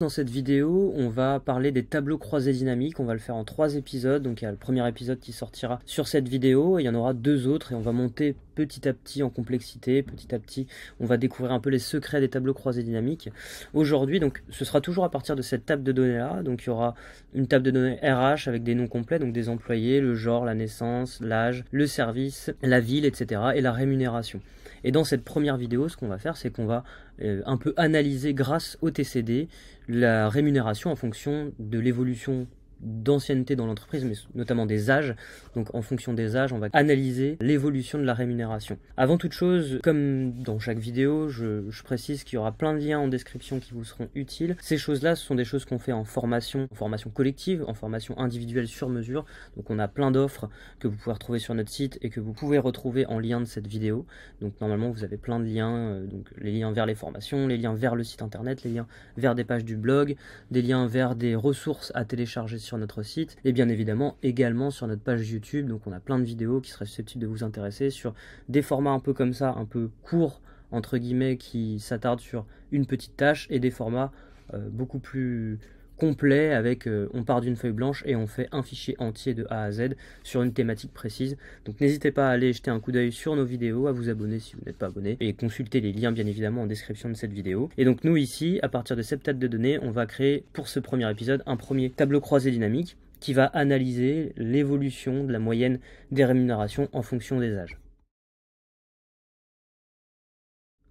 Dans cette vidéo, on va parler des tableaux croisés dynamiques, on va le faire en trois épisodes, donc il y a le premier épisode qui sortira sur cette vidéo, et il y en aura deux autres, et on va monter petit à petit en complexité, petit à petit on va découvrir un peu les secrets des tableaux croisés dynamiques. Aujourd'hui, donc ce sera toujours à partir de cette table de données là, donc il y aura une table de données RH avec des noms complets, donc des employés, le genre, la naissance, l'âge, le service, la ville, etc., et la rémunération. Et dans cette première vidéo, ce qu'on va faire, c'est qu'on va euh, un peu analyser grâce au TCD la rémunération en fonction de l'évolution d'ancienneté dans l'entreprise, mais notamment des âges. Donc en fonction des âges, on va analyser l'évolution de la rémunération. Avant toute chose, comme dans chaque vidéo, je, précise qu'il y aura plein de liens en description qui vous seront utiles. Ces choses-là, ce sont des choses qu'on fait en formation, en formation collective, en formation individuelle sur mesure. Donc on a plein d'offres que vous pouvez retrouver sur notre site et que vous pouvez retrouver en lien de cette vidéo. Donc normalement, vous avez plein de liens, euh, donc les liens vers les formations, les liens vers le site internet, les liens vers des pages du blog, des liens vers des ressources à télécharger sur sur notre site et bien évidemment également sur notre page YouTube. Donc on a plein de vidéos qui seraient susceptibles de vous intéresser sur des formats un peu comme ça, un peu courts entre guillemets, qui s'attardent sur une petite tâche et des formats euh, beaucoup plus complet avec euh, on part d'une feuille blanche et on fait un fichier entier de A à Z sur une thématique précise. Donc n'hésitez pas à aller jeter un coup d'œil sur nos vidéos, à vous abonner si vous n'êtes pas abonné et consulter les liens bien évidemment en description de cette vidéo. Et donc nous ici, à partir de cette table de données, on va créer pour ce premier épisode un premier tableau croisé dynamique qui va analyser l'évolution de la moyenne des rémunérations en fonction des âges.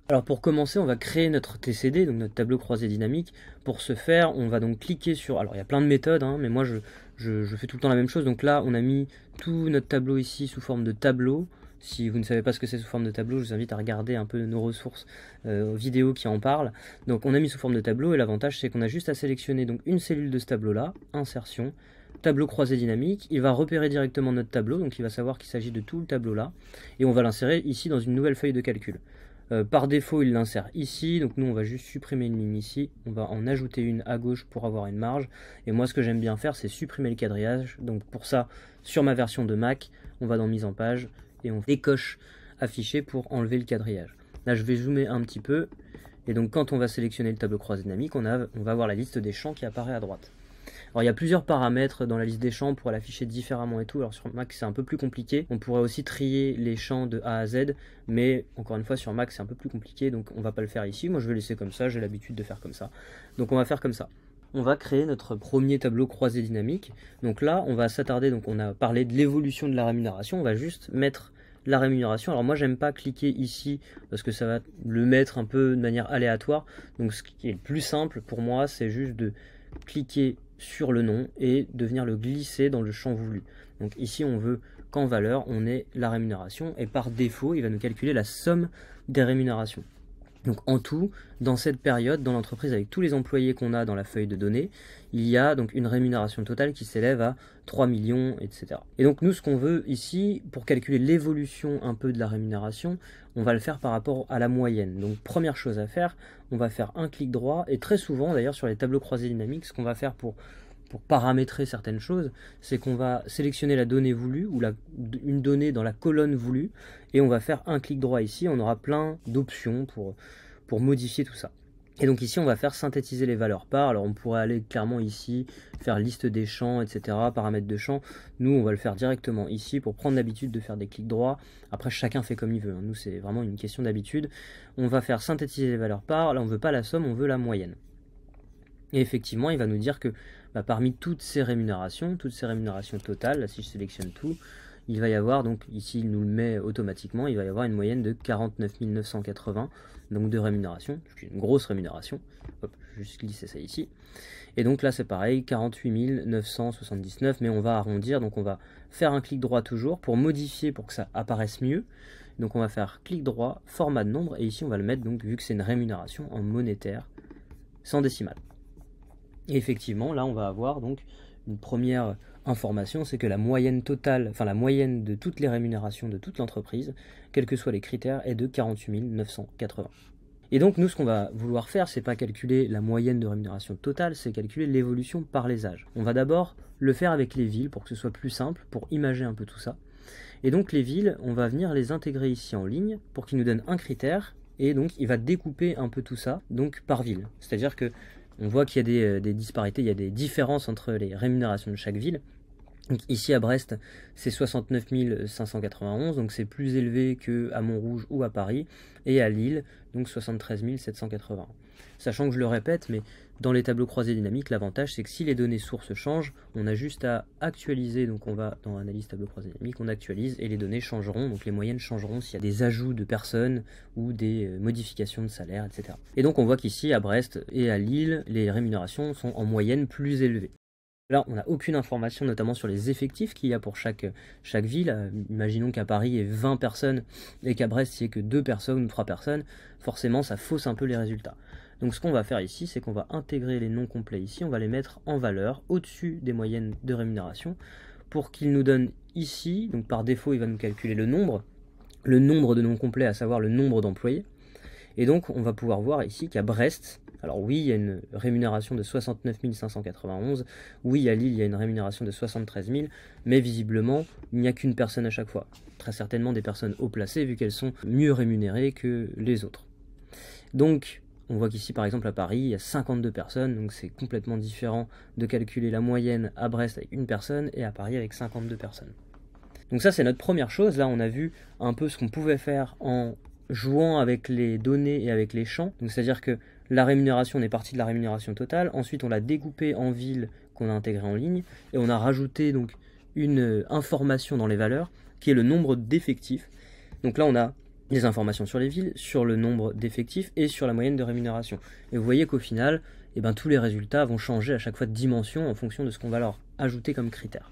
Alors pour commencer, on va créer notre TCD, donc notre tableau croisé dynamique. Pour ce faire, on va donc cliquer sur... Alors il y a plein de méthodes, hein, mais moi je, fais tout le temps la même chose. Donc là, on a mis tout notre tableau ici sous forme de tableau. Si vous ne savez pas ce que c'est sous forme de tableau, je vous invite à regarder un peu nos ressources euh, vidéo qui en parlent. Donc on a mis sous forme de tableau et l'avantage c'est qu'on a juste à sélectionner donc une cellule de ce tableau-là, insertion, tableau croisé dynamique, il va repérer directement notre tableau, donc il va savoir qu'il s'agit de tout le tableau là, et on va l'insérer ici dans une nouvelle feuille de calcul. Euh, par défaut, il l'insère ici, donc nous on va juste supprimer une ligne ici, on va en ajouter une à gauche pour avoir une marge, et moi ce que j'aime bien faire c'est supprimer le quadrillage, donc pour ça, sur ma version de Mac, on va dans mise en page, et on décoche afficher pour enlever le quadrillage. Là je vais zoomer un petit peu, et donc quand on va sélectionner le tableau croisé dynamique, on, on va voir la liste des champs qui apparaît à droite. Alors il y a plusieurs paramètres dans la liste des champs pour l'afficher différemment et tout. Alors sur Mac c'est un peu plus compliqué. On pourrait aussi trier les champs de A à Z, mais encore une fois sur Mac c'est un peu plus compliqué, donc on va pas le faire ici. Moi je vais laisser comme ça, j'ai l'habitude de faire comme ça. Donc on va faire comme ça on va créer notre premier tableau croisé dynamique. Donc là, on va s'attarder, donc on a parlé de l'évolution de la rémunération, on va juste mettre la rémunération. Alors moi, j'aime pas cliquer ici parce que ça va le mettre un peu de manière aléatoire. Donc ce qui est le plus simple pour moi, c'est juste de cliquer sur le nom et de venir le glisser dans le champ voulu. Donc ici, on veut qu'en valeur, on ait la rémunération et par défaut, il va nous calculer la somme des rémunérations. Donc en tout, dans cette période, dans l'entreprise, avec tous les employés qu'on a dans la feuille de données, il y a donc une rémunération totale qui s'élève à 3 millions, etc. Et donc nous, ce qu'on veut ici, pour calculer l'évolution un peu de la rémunération, on va le faire par rapport à la moyenne. Donc première chose à faire, on va faire un clic droit, et très souvent d'ailleurs sur les tableaux croisés dynamiques, ce qu'on va faire pour pour paramétrer certaines choses, c'est qu'on va sélectionner la donnée voulue ou une donnée dans la colonne voulue et on va faire un clic droit ici, on aura plein d'options pour, modifier tout ça. Et donc ici on va faire synthétiser les valeurs par, alors on pourrait aller clairement ici, faire liste des champs, etc., paramètres de champs, nous on va le faire directement ici pour prendre l'habitude de faire des clics droits, après chacun fait comme il veut, hein. nous c'est vraiment une question d'habitude, on va faire synthétiser les valeurs par, là on ne veut pas la somme, on veut la moyenne. Et effectivement il va nous dire que bah, parmi toutes ces rémunérations, toutes ces rémunérations totales, si je sélectionne tout, il va y avoir, donc ici il nous le met automatiquement, il va y avoir une moyenne de 49 980 donc de rémunération, une grosse rémunération. je vais juste glisser ça ici. Et donc là c'est pareil, 48 979, mais on va arrondir, donc on va faire un clic droit toujours pour modifier pour que ça apparaisse mieux. Donc on va faire clic droit, format de nombre, et ici on va le mettre donc vu que c'est une rémunération en monétaire sans décimale effectivement, là, on va avoir donc une première information, c'est que la moyenne totale, enfin la moyenne de toutes les rémunérations de toute l'entreprise, quels que soient les critères, est de 48 980. Et donc nous, ce qu'on va vouloir faire, c'est pas calculer la moyenne de rémunération totale, c'est calculer l'évolution par les âges. On va d'abord le faire avec les villes pour que ce soit plus simple, pour imager un peu tout ça. Et donc les villes, on va venir les intégrer ici en ligne pour qu'ils nous donne un critère et donc il va découper un peu tout ça donc par ville. C'est-à-dire que on voit qu'il y a euh, des, disparités, il y a des différences entre les rémunérations de chaque ville. ici à Brest, c'est 69 591, donc c'est plus élevé qu'à Montrouge ou à Paris, et à Lille, donc 73 780. Sachant que je le répète, mais dans les tableaux croisés dynamiques, l'avantage c'est que si les données sources changent, on a juste à actualiser, donc on va dans analyse tableau croisé dynamique, on actualise et les données changeront, donc les moyennes changeront s'il y a des ajouts de personnes ou des euh, modifications de salaire, etc. Et donc on voit qu'ici à Brest et à Lille, les rémunérations sont en moyenne plus élevées. Là, on n'a aucune information, notamment sur les effectifs qu'il y a pour chaque, chaque ville. Euh, imaginons qu'à Paris, il y ait 20 personnes et qu'à Brest, il n'y ait que 2 personnes ou 3 personnes. Forcément, ça fausse un peu les résultats. Donc ce qu'on va faire ici, c'est qu'on va intégrer les noms complets ici, on va les mettre en valeur au-dessus des moyennes de rémunération pour qu'il nous donne ici, donc par défaut il va nous calculer le nombre, le nombre de noms complets, à savoir le nombre d'employés. Et donc on va pouvoir voir ici qu'à Brest, alors oui, il y a une rémunération de 69 591, oui, à Lille, il y a une rémunération de 73 000, mais visiblement, il n'y a qu'une personne à chaque fois. Très certainement des personnes haut placées, vu qu'elles sont mieux rémunérées que les autres. Donc, on voit qu'ici, par exemple, à Paris, il y a 52 personnes, donc c'est complètement différent de calculer la moyenne à Brest avec une personne et à Paris avec 52 personnes. Donc ça, c'est notre première chose. Là, on a vu un peu ce qu'on pouvait faire en jouant avec les données et avec les champs. Donc c'est-à-dire que la rémunération, on est parti de la rémunération totale. Ensuite, on l'a découpée en villes qu'on a intégrées en ligne et on a rajouté donc une euh, information dans les valeurs qui est le nombre d'effectifs. Donc là, on a des informations sur les villes, sur le nombre d'effectifs et sur la moyenne de rémunération. Et vous voyez qu'au final, eh ben, tous les résultats vont changer à chaque fois de dimension en fonction de ce qu'on va leur ajouter comme critère.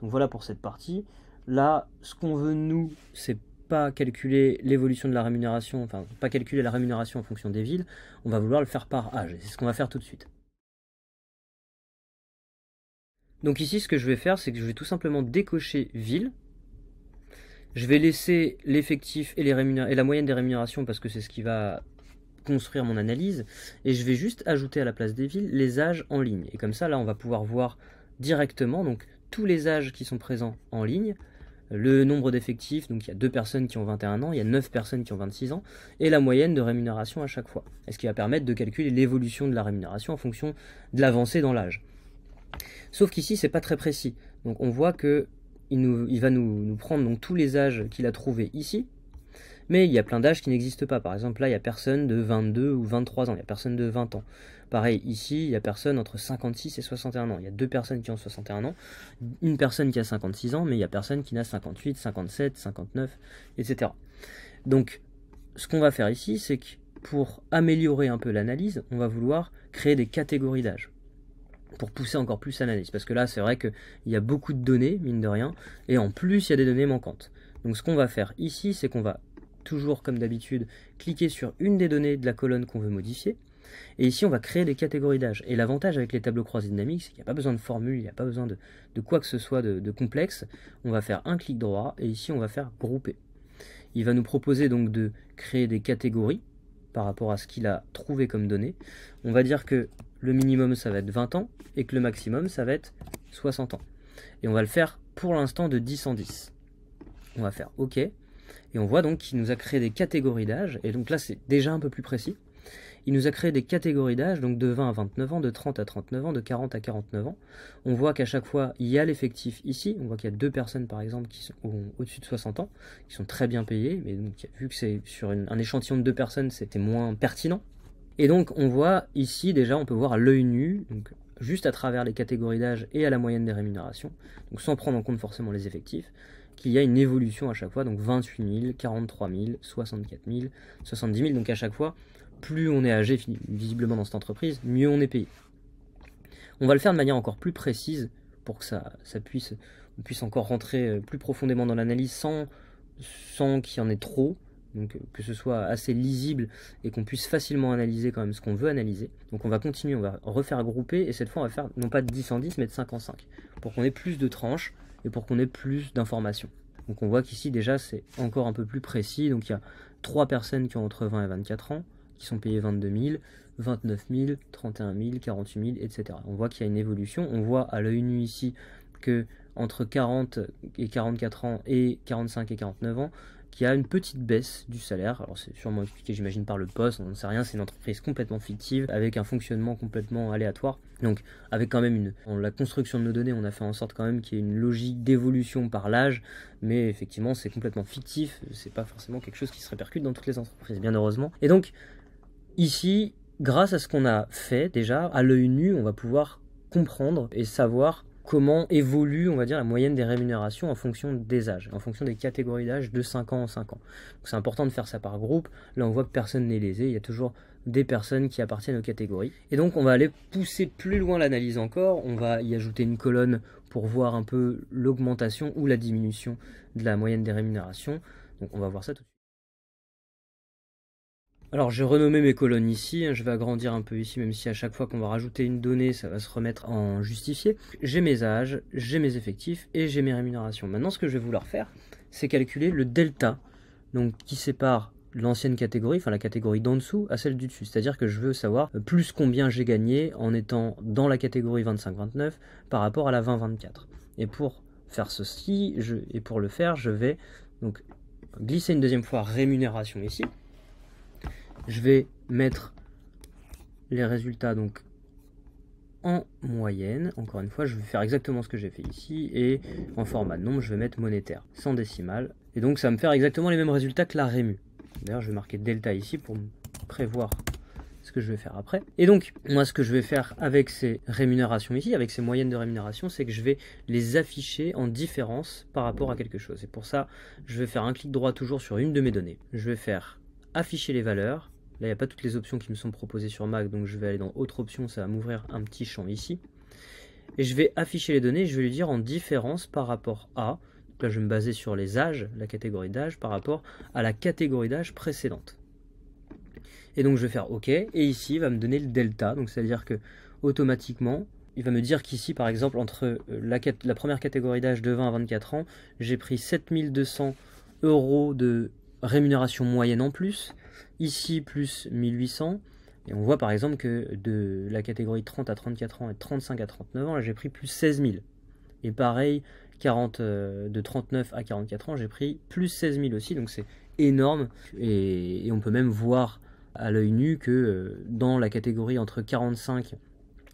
Donc voilà pour cette partie. Là, ce qu'on veut nous, c'est pas calculer l'évolution de la rémunération, enfin pas calculer la rémunération en fonction des villes, on va vouloir le faire par âge, c'est ce qu'on va faire tout de suite. Donc ici, ce que je vais faire, c'est que je vais tout simplement décocher ville, je vais laisser l'effectif et, la moyenne des rémunérations parce que c'est ce qui va construire mon analyse. Et je vais juste ajouter à la place des villes les âges en ligne. Et comme ça, là, on va pouvoir voir directement donc tous les âges qui sont présents en ligne, le nombre d'effectifs, donc il y a deux personnes qui ont 21 ans, il y a 9 personnes qui ont 26 ans, et la moyenne de rémunération à chaque fois. ce qui va permettre de calculer l'évolution de la rémunération en fonction de l'avancée dans l'âge. Sauf qu'ici, c'est pas très précis. Donc on voit que il, va nous, prendre donc tous les âges qu'il a trouvés ici. Mais il y a plein d'âges qui n'existent pas. Par exemple, là, il n'y a personne de 22 ou 23 ans, il n'y a personne de 20 ans. Pareil, ici, il n'y a personne entre 56 et 61 ans. Il y a deux personnes qui ont 61 ans, une personne qui a 56 ans, mais il n'y a personne qui n'a 58, 57, 59, etc. Donc, ce qu'on va faire ici, c'est que pour améliorer un peu l'analyse, on va vouloir créer des catégories d'âge pour pousser encore plus à l'analyse. Parce que là, c'est vrai qu'il y a beaucoup de données, mine de rien, et en plus, il y a des données manquantes. Donc ce qu'on va faire ici, c'est qu'on va toujours, comme d'habitude, cliquer sur une des données de la colonne qu'on veut modifier. Et ici, on va créer des catégories d'âge. Et l'avantage avec les tableaux croisés dynamiques, c'est qu'il n'y a pas besoin de formule, il n'y a pas besoin de, quoi que ce soit de complexe. On va faire un clic droit, et ici, on va faire grouper. Il va nous proposer donc de créer des catégories par rapport à ce qu'il a trouvé comme données. On va dire que le minimum ça va être 20 ans et que le maximum ça va être 60 ans. Et on va le faire pour l'instant de 10 en 10. On va faire OK. Et on voit donc qu'il nous a créé des catégories d'âge. Et donc là, c'est déjà un peu plus précis. Il nous a créé des catégories d'âge, donc de 20 à 29 ans, de 30 à 39 ans, de 40 à 49 ans. On voit qu'à chaque fois, il y a l'effectif ici. On voit qu'il y a deux personnes, par exemple, qui sont au-dessus de 60 ans, qui sont très bien payées. Mais vu que c'est sur un échantillon de deux personnes, c'était moins pertinent et donc on voit ici déjà, on peut voir à l'œil nu, donc juste à travers les catégories d'âge et à la moyenne des rémunérations, donc sans prendre en compte forcément les effectifs, qu'il y a une évolution à chaque fois, donc 28 000, 43 000, 64 000, 70 000, donc à chaque fois, plus on est âgé visiblement dans cette entreprise, mieux on est payé. On va le faire de manière encore plus précise pour que ça, ça puisse, puisse encore rentrer euh, plus profondément dans l'analyse sans qu'il y en ait trop donc euh, que ce soit assez lisible et qu'on puisse facilement analyser quand même ce qu'on veut analyser. Donc on va continuer, on va refaire grouper, et cette fois on va faire non pas de 10 en 10, mais de 5 en 5, pour qu'on ait plus de tranches et pour qu'on ait plus d'informations. Donc on voit qu'ici déjà c'est encore un peu plus précis, donc il y a 3 personnes qui ont entre 20 et 24 ans, qui sont payées 22 000, 29 000, 31 000, 48 000, etc. On voit qu'il y a une évolution, on voit à l'œil nu ici que entre 40 et 44 ans et 45 et 49 ans, qui a une petite baisse du salaire. Alors c'est sûrement expliqué j'imagine par le poste, on ne sait rien, c'est une entreprise complètement fictive, avec un fonctionnement complètement aléatoire. Donc avec quand même une... Dans la construction de nos données, on a fait en sorte quand même qu'il y ait une logique d'évolution par l'âge, mais effectivement c'est complètement fictif, c'est pas forcément quelque chose qui se répercute dans toutes les entreprises, bien heureusement. Et donc ici, grâce à ce qu'on a fait déjà, à l'œil nu, on va pouvoir comprendre et savoir comment évolue, on va dire, la moyenne des rémunérations en fonction des âges, en fonction des catégories d'âge de 5 ans en 5 ans. c'est important de faire ça par groupe. Là, on voit que personne n'est lésé, il y a toujours des personnes qui appartiennent aux catégories. Et donc, on va aller pousser plus loin l'analyse encore. On va y ajouter une colonne pour voir un peu l'augmentation ou la diminution de la moyenne des rémunérations. Donc, on va voir ça tout de suite. Alors j'ai renommé mes colonnes ici, hein, je vais agrandir un peu ici, même si à chaque fois qu'on va rajouter une donnée, ça va se remettre en justifié. J'ai mes âges, j'ai mes effectifs et j'ai mes rémunérations. Maintenant ce que je vais vouloir faire, c'est calculer le delta, donc qui sépare l'ancienne catégorie, enfin la catégorie d'en dessous, à celle du dessus. C'est-à-dire que je veux savoir euh, plus combien j'ai gagné en étant dans la catégorie 25-29 par rapport à la 20-24. Et pour faire ceci, et pour le faire, je vais donc glisser une deuxième fois rémunération ici je vais mettre les résultats donc en moyenne. Encore une fois, je vais faire exactement ce que j'ai fait ici et en format nombre, je vais mettre monétaire, sans décimale. Et donc ça va me faire exactement les mêmes résultats que la Rému. D'ailleurs, je vais marquer delta ici pour prévoir ce que je vais faire après. Et donc, moi, ce que je vais faire avec ces rémunérations ici, avec ces moyennes de rémunération, c'est que je vais les afficher en différence par rapport à quelque chose. Et pour ça, je vais faire un clic droit toujours sur une de mes données. Je vais faire afficher les valeurs. Là, il n'y a pas toutes les options qui me sont proposées sur Mac, donc je vais aller dans autre option, ça va m'ouvrir un petit champ ici. Et je vais afficher les données, je vais lui dire en différence par rapport à, là je vais me baser sur les âges, la catégorie d'âge, par rapport à la catégorie d'âge précédente. Et donc je vais faire OK, et ici il va me donner le delta, donc c'est-à-dire que automatiquement, il va me dire qu'ici, par exemple, entre euh, la, la première catégorie d'âge de 20 à 24 ans, j'ai pris 7200 euros de rémunération moyenne en plus, ici plus 1800, et on voit par exemple que de la catégorie 30 à 34 ans et 35 à 39 ans, j'ai pris plus 16 000. Et pareil, 40, euh, de 39 à 44 ans, j'ai pris plus 16 000 aussi, donc c'est énorme. Et, on peut même voir à l'œil nu que euh, dans la catégorie entre 45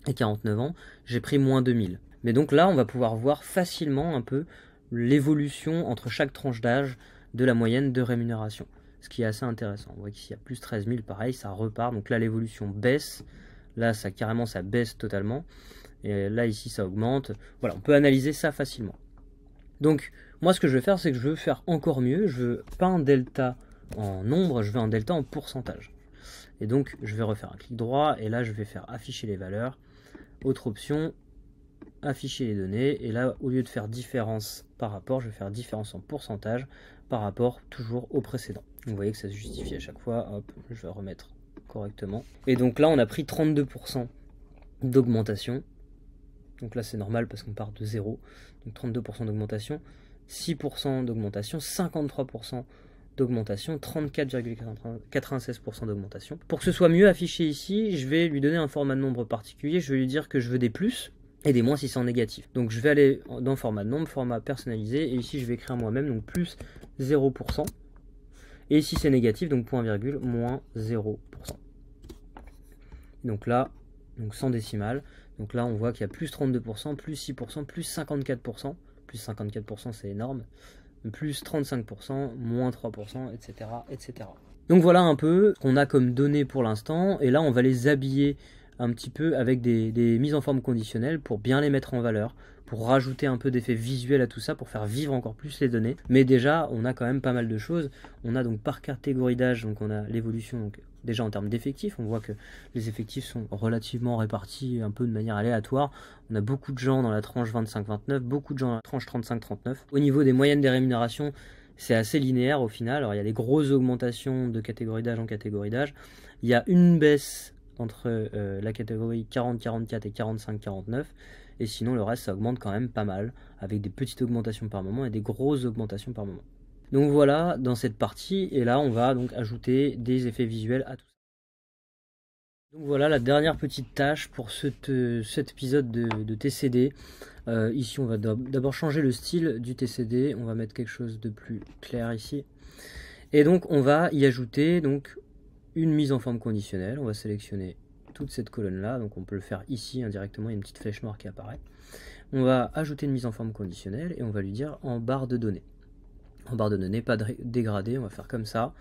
et 49 ans, j'ai pris moins 2000. Mais donc là, on va pouvoir voir facilement un peu l'évolution entre chaque tranche d'âge de la moyenne de rémunération. Ce qui est assez intéressant. On voit qu'ici, il y a plus 13 000, pareil, ça repart. Donc là, l'évolution baisse. Là, ça carrément, ça baisse totalement. Et là, ici, ça augmente. Voilà, on peut analyser ça facilement. Donc, moi, ce que je vais faire, c'est que je veux faire encore mieux. Je veux pas un delta en nombre, je veux un delta en pourcentage. Et donc, je vais refaire un clic droit. Et là, je vais faire afficher les valeurs. Autre option, afficher les données. Et là, au lieu de faire différence par rapport, je vais faire différence en pourcentage par rapport toujours au précédent. Vous voyez que ça se justifie à chaque fois. Hop, je vais remettre correctement. Et donc là, on a pris 32% d'augmentation. Donc là, c'est normal parce qu'on part de 0. Donc 32% d'augmentation, 6% d'augmentation, 53% d'augmentation, 34,96% d'augmentation. Pour que ce soit mieux affiché ici, je vais lui donner un format de nombre particulier. Je vais lui dire que je veux des plus et des moins 600 négatifs. Donc je vais aller dans format nombre, format personnalisé, et ici je vais écrire moi-même, donc plus 0%, et ici c'est négatif, donc point virgule, moins 0%. Donc là, donc sans décimale, donc là on voit qu'il y a plus 32%, plus 6%, plus 54%, plus 54% c'est énorme, plus 35%, moins 3%, etc. etc. Donc voilà un peu qu'on a comme données pour l'instant, et là on va les habiller un petit peu avec des, mises en forme conditionnelles pour bien les mettre en valeur, pour rajouter un peu d'effet visuel à tout ça, pour faire vivre encore plus les données. Mais déjà, on a quand même pas mal de choses. On a donc par catégorie d'âge, donc on a l'évolution déjà en termes d'effectifs, on voit que les effectifs sont relativement répartis un peu de manière aléatoire. On a beaucoup de gens dans la tranche 25-29, beaucoup de gens dans la tranche 35-39. Au niveau des moyennes des rémunérations, c'est assez linéaire au final. Alors il y a des grosses augmentations de catégorie d'âge en catégorie d'âge. Il y a une baisse entre euh, la catégorie 40-44 et 45-49. Et sinon, le reste, ça augmente quand même pas mal, avec des petites augmentations par moment et des grosses augmentations par moment. Donc voilà, dans cette partie, et là, on va donc ajouter des effets visuels à tout ça. Donc voilà la dernière petite tâche pour cet, euh, cet épisode de, TCD. Euh, ici, on va d'abord changer le style du TCD. On va mettre quelque chose de plus clair ici. Et donc, on va y ajouter donc une mise en forme conditionnelle. On va sélectionner toute cette colonne-là, donc on peut le faire ici indirectement, hein, il y a une petite flèche noire qui apparaît. On va ajouter une mise en forme conditionnelle et on va lui dire en barre de données. En barre de données, pas dégradé, on va faire comme ça.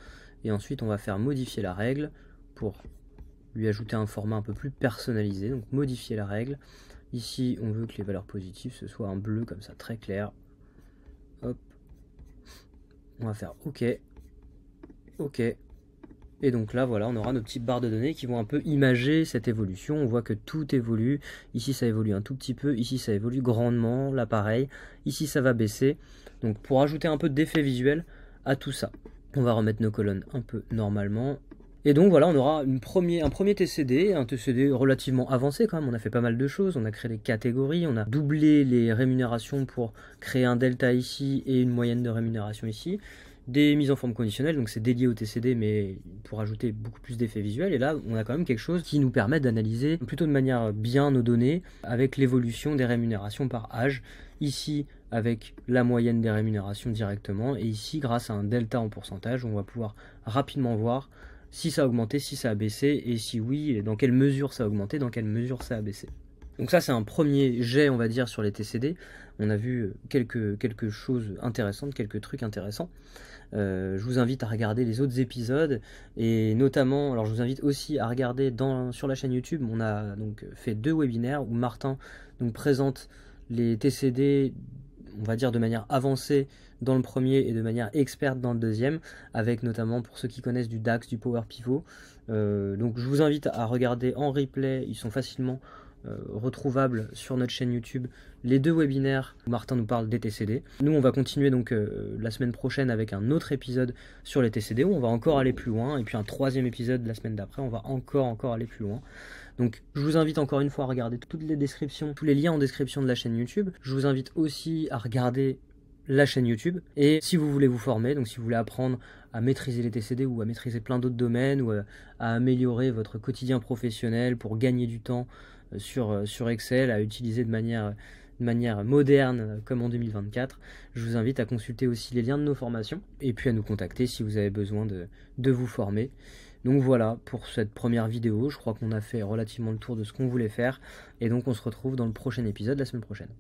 Et ensuite, on va faire modifier la règle pour lui ajouter un format un peu plus personnalisé, donc modifier la règle. Ici, on veut que les valeurs positives, ce soit un bleu comme ça, très clair. Hop. On va faire OK. OK. Et donc là, voilà, on aura nos petites barres de données qui vont un peu imager cette évolution. On voit que tout évolue. Ici, ça évolue un tout petit peu. Ici, ça évolue grandement, l'appareil. Ici, ça va baisser. Donc pour ajouter un peu d'effet visuel à tout ça, on va remettre nos colonnes un peu normalement. Et donc voilà, on aura un premier TCD, un TCD relativement avancé quand même, on a fait pas mal de choses, on a créé des catégories, on a doublé les rémunérations pour créer un delta ici et une moyenne de rémunération ici des mises en forme conditionnelles, donc c'est dédié au TCD, mais pour ajouter beaucoup plus d'effets visuels. Et là, on a quand même quelque chose qui nous permet d'analyser plutôt de manière bien nos données avec l'évolution des rémunérations par âge. Ici, avec la moyenne des rémunérations directement, et ici, grâce à un delta en pourcentage, on va pouvoir rapidement voir si ça a augmenté, si ça a baissé, et si oui, et dans quelle mesure ça a augmenté, dans quelle mesure ça a baissé. Donc ça c'est un premier jet on va dire sur les TCD. On a vu quelque quelques choses intéressantes, quelques trucs intéressants. Euh, je vous invite à regarder les autres épisodes et notamment, alors je vous invite aussi à regarder sur la chaîne YouTube, on a donc fait deux webinaires où Martin donc, présente les TCD, on va dire de manière avancée dans le premier et de manière experte dans le deuxième, avec notamment pour ceux qui connaissent du DAX, du Power Pivot. Euh, donc je vous invite à regarder en replay, ils sont facilement euh, retrouvable retrouvables sur notre chaîne YouTube les deux webinaires où Martin nous parle des TCD. Nous, on va continuer donc euh, la semaine prochaine avec un autre épisode sur les TCD où on va encore aller plus loin et puis un troisième épisode la semaine d'après, on va encore encore aller plus loin. Donc je vous invite encore une fois à regarder toutes les descriptions, tous les liens en description de la chaîne YouTube. Je vous invite aussi à regarder la chaîne YouTube. Et si vous voulez vous former, donc si vous voulez apprendre à maîtriser les TCD ou à maîtriser plein d'autres domaines ou euh, à améliorer votre quotidien professionnel pour gagner du temps euh, sur, Excel, à utiliser de manière, moderne euh, comme en 2024. Je vous invite à consulter aussi les liens de nos formations et puis à nous contacter si vous avez besoin de, de vous former. Donc voilà pour cette première vidéo, je crois qu'on a fait relativement le tour de ce qu'on voulait faire et donc on se retrouve dans le prochain épisode la semaine prochaine.